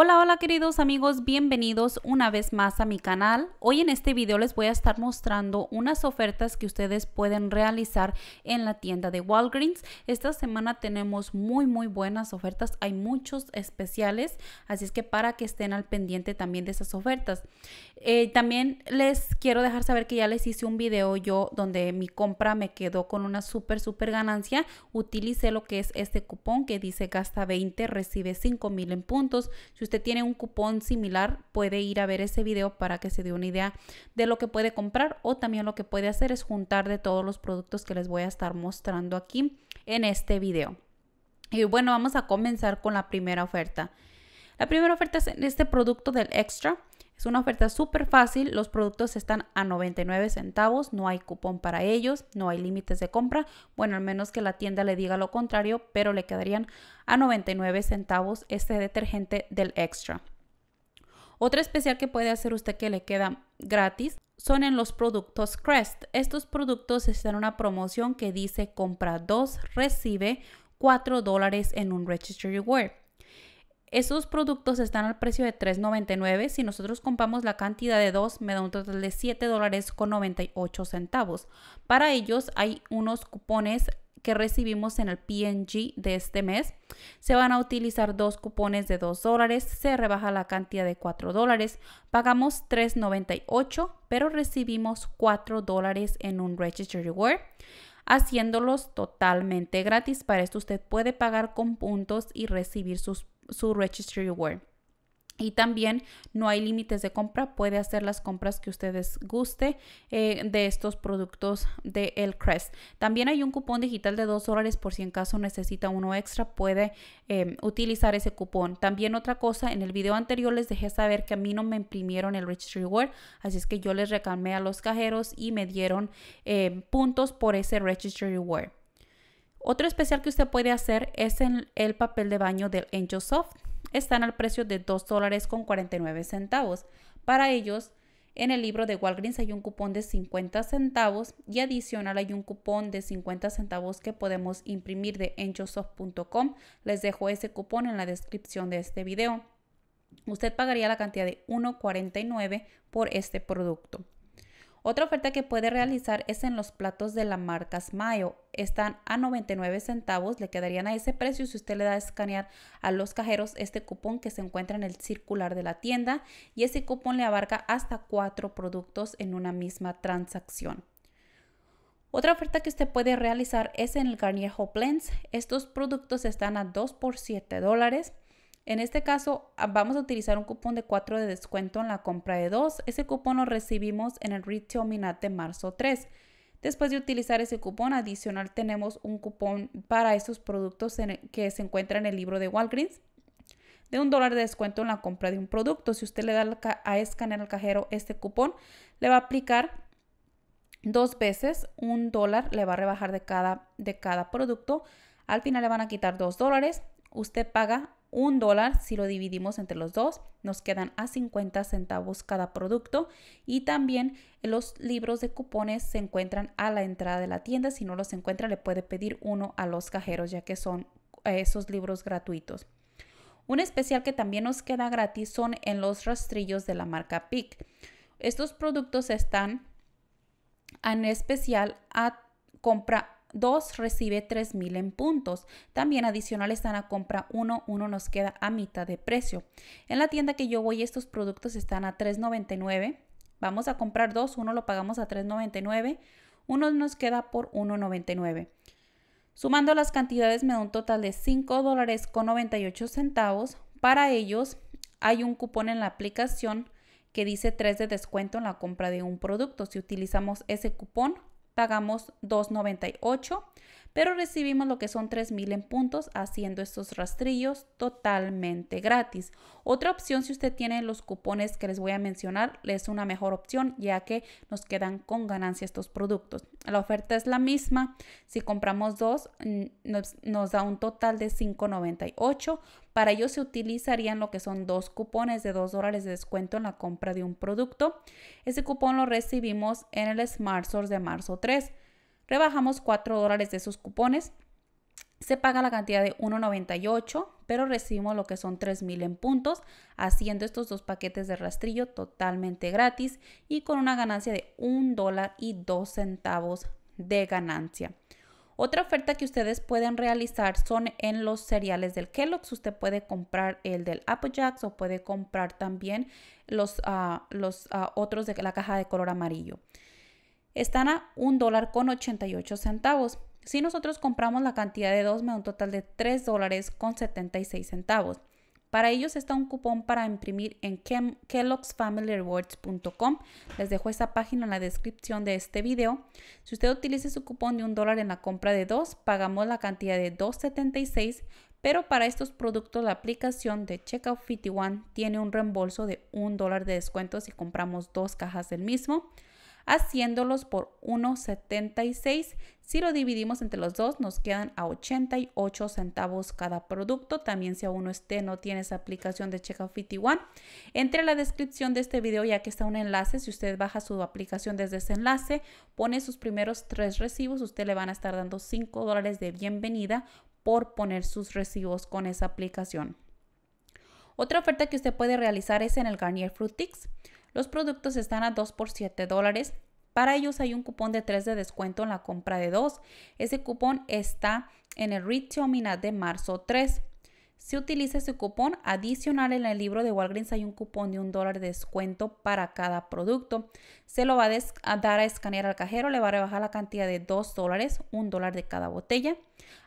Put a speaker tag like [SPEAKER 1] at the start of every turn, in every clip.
[SPEAKER 1] Hola, hola queridos amigos, bienvenidos una vez más a mi canal. Hoy en este video les voy a estar mostrando unas ofertas que ustedes pueden realizar en la tienda de Walgreens. Esta semana tenemos muy muy buenas ofertas, hay muchos especiales, así es que para que estén al pendiente también de esas ofertas. Eh, también les quiero dejar saber que ya les hice un video yo donde mi compra me quedó con una súper súper ganancia. Utilicé lo que es este cupón que dice gasta 20, recibe 5 mil en puntos usted tiene un cupón similar, puede ir a ver ese video para que se dé una idea de lo que puede comprar o también lo que puede hacer es juntar de todos los productos que les voy a estar mostrando aquí en este video. Y bueno, vamos a comenzar con la primera oferta. La primera oferta es en este producto del Extra. Es una oferta súper fácil, los productos están a 99 centavos, no hay cupón para ellos, no hay límites de compra, bueno, al menos que la tienda le diga lo contrario, pero le quedarían a 99 centavos este detergente del extra. Otra especial que puede hacer usted que le queda gratis son en los productos Crest. Estos productos están en una promoción que dice compra 2, recibe 4 dólares en un Registry Reward. Esos productos están al precio de $3.99. Si nosotros compramos la cantidad de dos, me da un total de $7.98 Para ellos hay unos cupones que recibimos en el PNG de este mes. Se van a utilizar dos cupones de 2 se rebaja la cantidad de 4 pagamos 3,98, pero recibimos 4 en un Register Reward, haciéndolos totalmente gratis. Para esto usted puede pagar con puntos y recibir sus su registry reward Y también no hay límites de compra, puede hacer las compras que ustedes guste eh, de estos productos de El Crest. También hay un cupón digital de 2 dólares por si en caso necesita uno extra, puede em, utilizar ese cupón. También otra cosa, en el video anterior les dejé saber que a mí no me imprimieron el Registry Word, así es que yo les reclamé a los cajeros y me dieron em, puntos por ese Registry Word. Otro especial que usted puede hacer es en el papel de baño del Enchosoft. Están al precio de $2.49. dólares con 49 centavos. Para ellos, en el libro de Walgreens hay un cupón de 50 centavos y adicional hay un cupón de 50 centavos que podemos imprimir de enchosoft.com. Les dejo ese cupón en la descripción de este video. Usted pagaría la cantidad de 1.49 por este producto. Otra oferta que puede realizar es en los platos de la marca Smayo. Están a 99 centavos, le quedarían a ese precio si usted le da a escanear a los cajeros este cupón que se encuentra en el circular de la tienda y ese cupón le abarca hasta cuatro productos en una misma transacción. Otra oferta que usted puede realizar es en el Garnier Hoplens, Estos productos están a 2 por 7 dólares. En este caso, ah, vamos a utilizar un cupón de 4 de descuento en la compra de 2. Ese cupón lo recibimos en el Retail Minat de marzo 3. Después de utilizar ese cupón adicional, tenemos un cupón para esos productos e, que se encuentran en el libro de Walgreens de un dólar de descuento en la compra de un producto. Si usted le da a escanear al cajero este cupón, le va a aplicar dos veces un dólar, le va a rebajar de cada, de cada producto. Al final le van a quitar dos dólares. Usted paga un dólar, si lo dividimos entre los dos, nos quedan a 50 centavos cada producto. Y también los libros de cupones se encuentran a la entrada de la tienda. Si no los encuentra, le puede pedir uno a los cajeros, ya que son eh, esos libros gratuitos. Un especial que también nos queda gratis son en los rastrillos de la marca PIC. Estos productos están en especial a compra 2 recibe 3000 en puntos. También adicional están a compra 1, 1 nos queda a mitad de precio. En la tienda que yo voy estos productos están a 3.99. Vamos a comprar 2, 1 lo pagamos a 3.99, 1 nos queda por 1.99. Sumando las cantidades me da un total de 5 dólares con 98 centavos. Para ellos hay un cupón en la aplicación que dice 3 de descuento en la compra de un producto. Si utilizamos ese cupón, pagamos 2,98 pero recibimos lo que son 3.000 en puntos haciendo estos rastrillos totalmente gratis. Otra opción si usted tiene los cupones que les voy a mencionar es una mejor opción ya que nos quedan con ganancia estos productos. La oferta es la misma, si compramos dos nos, da un total de 5.98 para ello se utilizarían lo que son dos cupones de 2 dólares de descuento en la compra de un producto. Ese cupón lo recibimos en el Smart Source de marzo 3. Rebajamos 4 dólares de esos cupones. Se paga la cantidad de 1.98, pero recibimos lo que son 3.000 en puntos, haciendo estos dos paquetes de rastrillo totalmente gratis y con una ganancia de 1 dólar y 2 centavos de ganancia. Otra oferta que ustedes pueden realizar son en los cereales del Kellogg's. Usted puede comprar el del Apple Jacks o puede comprar también los, ah, los ah, otros de la caja de color amarillo están a un dólar con 88 centavos. Si nosotros compramos la cantidad de dos, me da un total de $3.76. dólares con 76 centavos. Para ellos está un cupón para imprimir en kellogg'sfamilyrewards.com. Les dejo esa página en la descripción de este video. Si usted utiliza su cupón de un dólar en la compra de dos, pagamos la cantidad de 2.76, pero para estos productos la aplicación de Checkout 51 tiene un reembolso de un dólar de descuento si compramos dos cajas del mismo haciéndolos por 1,76. Si lo dividimos entre los dos, nos quedan a 88 centavos cada producto. También si aún esté, no tiene esa aplicación de Checkout 51, entre la descripción de este video ya que está un enlace. Si usted baja su aplicación desde ese enlace, pone sus primeros tres recibos, usted le van a estar dando 5 dólares de bienvenida por poner sus recibos con esa aplicación. Otra oferta que usted puede realizar es en el Garnier Fruitix. Los productos están a 2 por 7 dólares. Para ellos hay un cupón de 3 de descuento en la compra de 2. Ese cupón está en el Retail de marzo 3. Si utiliza ese cupón, adicional en el libro de Walgreens hay un cupón de un dólar de descuento para cada producto. Se lo va a, dar a escanear al cajero, le va a rebajar la cantidad de 2 dólares, un dólar de cada botella.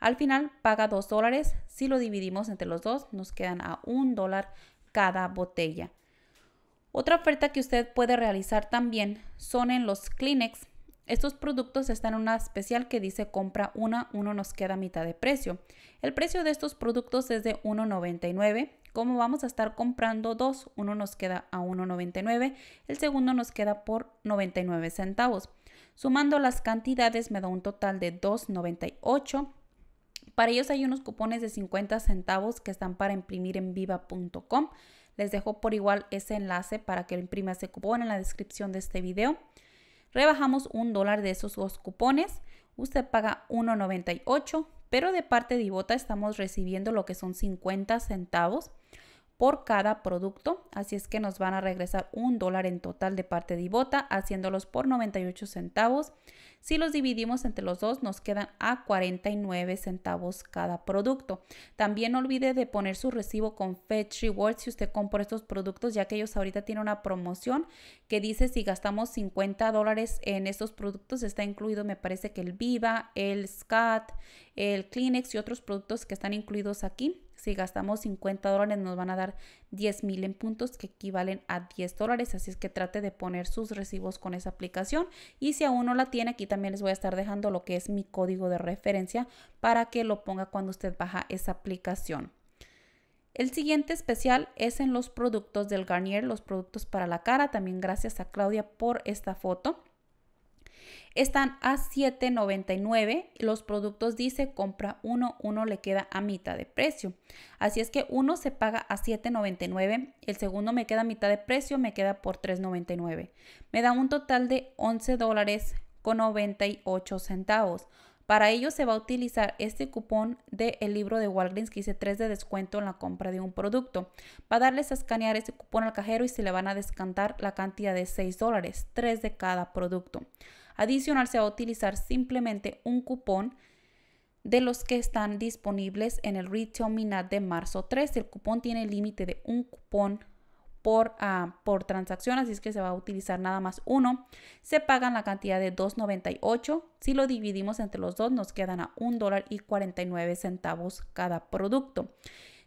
[SPEAKER 1] Al final paga 2 dólares, si lo dividimos entre los dos nos quedan a un dólar cada botella. Otra oferta que usted puede realizar también son en los Kleenex. Estos productos están en una especial que dice compra una, uno nos queda a mitad de precio. El precio de estos productos es de 1.99. Como vamos a estar comprando dos, uno nos queda a 1.99, el segundo nos queda por 99 centavos. Sumando las cantidades me da un total de 2.98. Para ellos hay unos cupones de 50 centavos que están para imprimir en viva.com. Les dejo por igual ese enlace para que imprima ese cupón en la descripción de este video. Rebajamos un dólar de esos dos cupones. Usted paga 1.98, pero de parte de Ibota estamos recibiendo lo que son 50 centavos por cada producto, así es que nos van a regresar un dólar en total de parte de Ibota, haciéndolos por 98 centavos. Si los dividimos entre los dos, nos quedan a 49 centavos cada producto. También no olvide de poner su recibo con Fetch Rewards si usted compra estos productos, ya que ellos ahorita tienen una promoción que dice si gastamos 50 dólares en estos productos, está incluido me parece que el Viva, el SCAT, el Kleenex y otros productos que están incluidos aquí si gastamos 50 dólares nos van a dar 10 mil en puntos que equivalen a 10 dólares. Así es que trate de poner sus recibos con esa aplicación. Y si aún no la tiene, aquí también les voy a estar dejando lo que es mi código de referencia para que lo ponga cuando usted baja esa aplicación. El siguiente especial es en los productos del Garnier, los productos para la cara. También gracias a Claudia por esta foto están a $7.99. Los productos dice compra uno, uno le queda a mitad de precio. Así es que uno se paga a $7.99, el segundo me queda a mitad de precio, me queda por $3.99. Me da un total de $11.98. centavos. Para ello se va a utilizar este cupón del el libro de Walgreens que hice 3 de descuento en la compra de un producto. Va a darles a escanear este cupón al cajero y se le van a descantar la cantidad de 6 3 de cada producto. Adicional, se va a utilizar simplemente un cupón de los que están disponibles en el Retail Minat de marzo 3. El cupón tiene el límite de un cupón por, ah, por transacción, así es que se va a utilizar nada más uno. Se pagan la cantidad de 2.98. Si lo dividimos entre los dos, nos quedan a $1.49 dólar y centavos cada producto.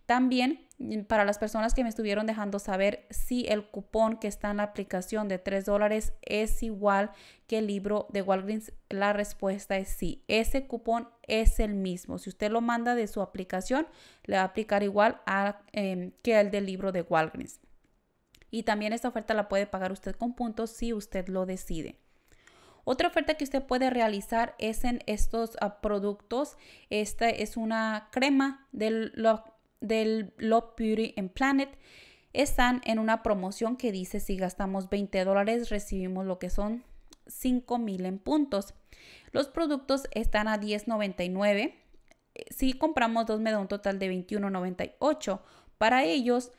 [SPEAKER 1] También mm, para las personas que me estuvieron dejando saber si el cupón que está en la aplicación de 3 dólares es igual que el libro de Walgreens, la respuesta es sí. Ese cupón es el mismo. Si usted lo manda de su aplicación, le va a aplicar igual a, em, que el del libro de Walgreens. Y también esta oferta la puede pagar usted con puntos si usted lo decide. Otra oferta que usted puede realizar es en estos ah, productos. Esta es una crema de lo, del Love Beauty and Planet están en una promoción que dice si gastamos 20 dólares recibimos lo que son 5 mil en puntos. Los productos están a 10.99. Si compramos dos me da un total de 21.98. Para ellos,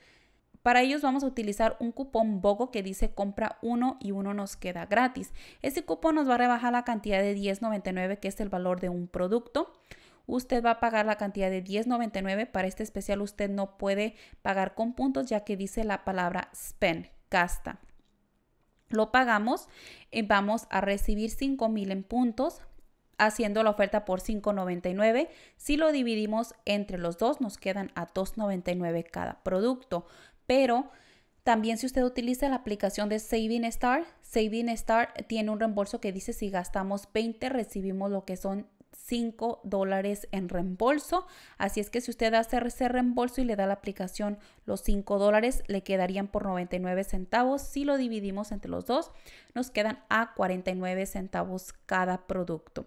[SPEAKER 1] para ellos vamos a utilizar un cupón BOGO que dice compra uno y uno nos queda gratis. Ese cupón nos va a rebajar la cantidad de 10.99 que es el valor de un producto usted va a pagar la cantidad de $10.99. Para este especial usted no puede pagar con puntos ya que dice la palabra spend, gasta. Lo pagamos y eh, vamos a recibir 5,000 en puntos haciendo la oferta por 5.99. Si lo dividimos entre los dos, nos quedan a 2.99 cada producto. Pero también si usted utiliza la aplicación de Saving Star, Saving Star tiene un reembolso que dice si gastamos 20, recibimos lo que son 5 dólares en reembolso. Así es que si usted hace ese reembolso y le da la aplicación los 5 dólares, le quedarían por 99 centavos. Si lo dividimos entre los dos, nos quedan a 49 centavos cada producto.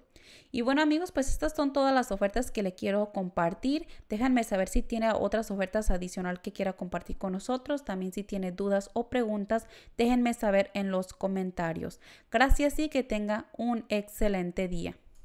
[SPEAKER 1] Y bueno amigos, pues estas son todas las ofertas que le quiero compartir. Déjenme saber si tiene otras ofertas adicional que quiera compartir con nosotros. También si tiene dudas o preguntas, déjenme saber en los comentarios. Gracias y que tenga un excelente día.